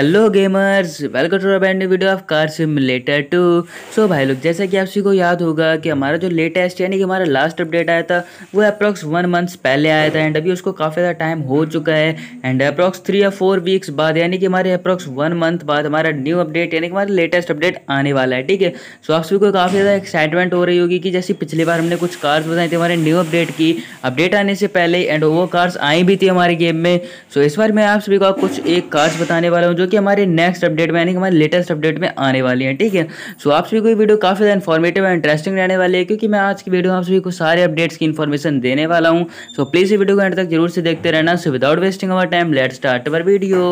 hello gamers welcome to band video of car simulator two so भाई लोग जैसा कि आप सभी को याद होगा कि हमारा जो लेटेस्ट यानी कि हमारा लास्ट अपडेट आया था वो अप्रॉक्स वन मंथ्स पहले आया था एंड अभी उसको काफ़ी ज़्यादा टाइम हो चुका है एंड अप्रॉक्स थ्री या फोर वीक्स बाद यानी कि हमारे अप्रॉक्स वन मंथ बाद हमारा न्यू अपडेट यानी कि हमारा लेटेस्ट अपडेट आने वाला है ठीक है सो आप सभी को काफ़ी ज़्यादा एक्साइटमेंट हो रही होगी कि जैसे पिछली बार हमने कुछ कार्स बताई थी हमारे न्यू अपडेट की अपडेट आने से पहले एंड वो कार्स आई भी थी हमारे गेम में सो इस बार मैं आप सभी को कुछ एक कार्स बताने वाला हूँ जो कि हमारे नेक्स्ट अपडेट में यानी कि हमारे लेटेस्ट अपडेट में आने वाली है ठीक है सो आप सभी को वीडियो काफ़ी ज़्यादा इन्फॉर्मेटिव और इंटरेस्टिंग रहने वाली है क्योंकि मैं आज की वीडियो आप सभी को सारे अपडेट्स की इन्फॉर्मेशन देने वाला हूँ सो प्लीज़ वीडियो को एंड तक जरूर से देखते रहना so without wasting our time let start our video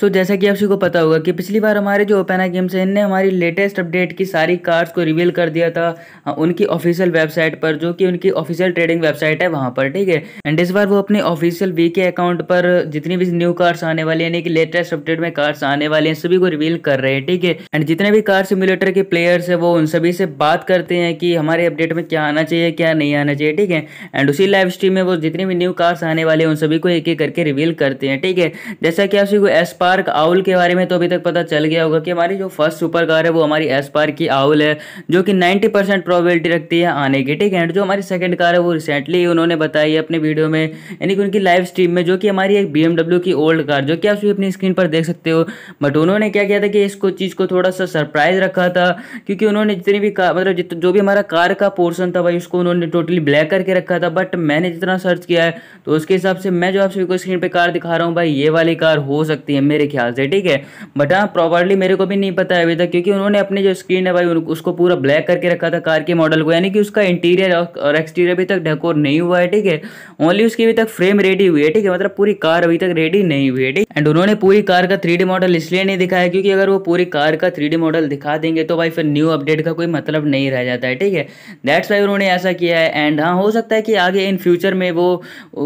so so, जैसा कि आप सभी को पता होगा कि पिछली बार हमारे जो ओपेना गेम्स है इनने हमारी लेटेस्ट अपडेट की सारी कार्ड्स को रिवील कर दिया था हाँ, उनकी ऑफिशियल वेबसाइट पर जो कि उनकी ऑफिशियल ट्रेडिंग वेबसाइट है वहां पर ठीक है एंड इस बार वो अपने ऑफिशियल वी के अकाउंट पर जितनी भी न्यू कार्ड्स आने वाली यानी कि लेटेस्ट अपडेट में कार्ड्स आने वाले हैं सभी को रिवील कर रहे हैं ठीक है एंड जितने भी कार सिम्युलेटर के प्लेयर्स है वो उन सभी से बात करते हैं कि हमारे अपडेट में क्या आना चाहिए क्या नहीं आना चाहिए ठीक है एंड उसी लाइव स्ट्रीम में वो जितनी भी न्यू कार्ड्स आने वाले हैं उन सभी को एक एक करके रिवील करते हैं ठीक है जैसा कि आप सभी को एस पार्क आउल के बारे में तो अभी तक पता चल गया होगा कि हमारी जो फर्स्ट सुपर कार है वो हमारी एस पार्क की आउल है जो कि 90 परसेंट प्रॉबिलिटी रखती है आने की ठीक है एंड जो हमारी सेकंड कार है वो रिसेंटली उन्होंने बताई है अपने वीडियो में यानी कि उनकी लाइव स्ट्रीम में जो कि हमारी एक बी की ओल्ड कार जो कि आप अपनी स्क्रीन पर देख सकते हो बट उन्होंने क्या किया था कि इसको चीज़ को थोड़ा सा सरप्राइज रखा था क्योंकि उन्होंने जितनी भी कार मतलब जो भी हमारा कार का पोर्सन था भाई उसको उन्होंने टोटली ब्लैक करके रखा था बट मैंने जितना सर्च किया है तो उसके हिसाब से मैं जो आप सभी को स्क्रीन पर कार दिखा रहा हूँ भाई ये वाली कार हो सकती है मेरे ख्याल से ठीक है बट हाँ प्रॉपरली मेरे को भी नहीं पता है अभी तक क्योंकि उन्होंने अपने जो स्क्रीन है भाई उसको पूरा ब्लैक करके रखा था कार के मॉडल को यानी कि उसका इंटीरियर और एक्सटीरियर अभी तक डेकोर नहीं हुआ है ठीक है ओनली उसकी अभी तक फ्रेम रेडी हुई है ठीक है मतलब पूरी कार अभी तक रेडी नहीं हुई है ठीक एंड उन्होंने पूरी कार का थ्री मॉडल इसलिए नहीं दिखाया क्योंकि अगर वो पूरी कार का थ्री मॉडल दिखा देंगे तो भाई फिर न्यू अपडेट का कोई मतलब नहीं रह जाता है ठीक है दैट्स वाई उन्होंने ऐसा किया है एंड हाँ हो सकता है कि आगे इन फ्यूचर में वो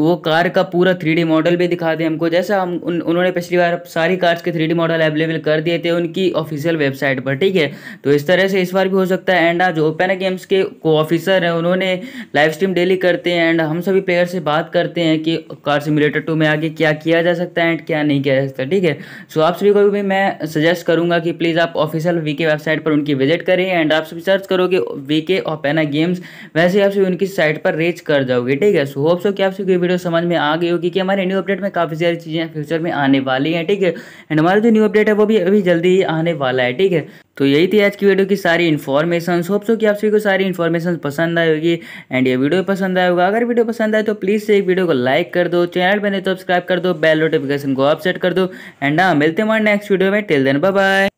वो कार का पूरा थ्री मॉडल भी दिखा दें हमको जैसा हम उन्होंने पिछली बार सारी कार्स के थ्री मॉडल अवेलेबल कर दिए थे उनकी ऑफिशियल वेबसाइट पर ठीक है तो इस तरह से इस बार भी हो सकता है एंड आज ओपेना गेम्स के को ऑफिसर हैं उन्होंने लाइव स्ट्रीम डेली करते हैं एंड हम सभी प्लेयर से बात करते हैं कि कार सिमुलेटर टू में आगे क्या किया जा सकता है एंड क्या नहीं किया जा सकता ठीक है सो आप सभी को भी मैं सजेस्ट करूँगा कि प्लीज़ आप ऑफिशियल वीके वेबसाइट पर उनकी विजिट करें एंड आप सभी सर्च करोगे वीके के ओपेना गेम्स वैसे आप सभी उनकी साइट पर रीच कर जाओगे ठीक है सो होप सो कि आप सभी वीडियो समझ में आ गई होगी कि हमारे न्यू अपडेट में काफ़ी सारी चीज़ें फ्यूचर में आने वाली हैं ठीक है है एंड हमारा जो न्यू अपडेट है वो भी अभी जल्दी ही आने वाला है ठीक है तो यही थी आज की वीडियो की सारी इन्फॉर्मेशन होप सो कि आप सभी को सारी इन्फॉर्मेशन पसंद आई होगी एंड ये वीडियो पसंद आया होगा अगर वीडियो पसंद आए तो प्लीज़ से वीडियो को लाइक कर दो चैनल पर नहीं तो सब्सक्राइब कर दो बेल नोटिफिकेशन को अपसेट कर दो एंड हाँ मिलते हैं हमारे नेक्स्ट वीडियो में टेल देन बाय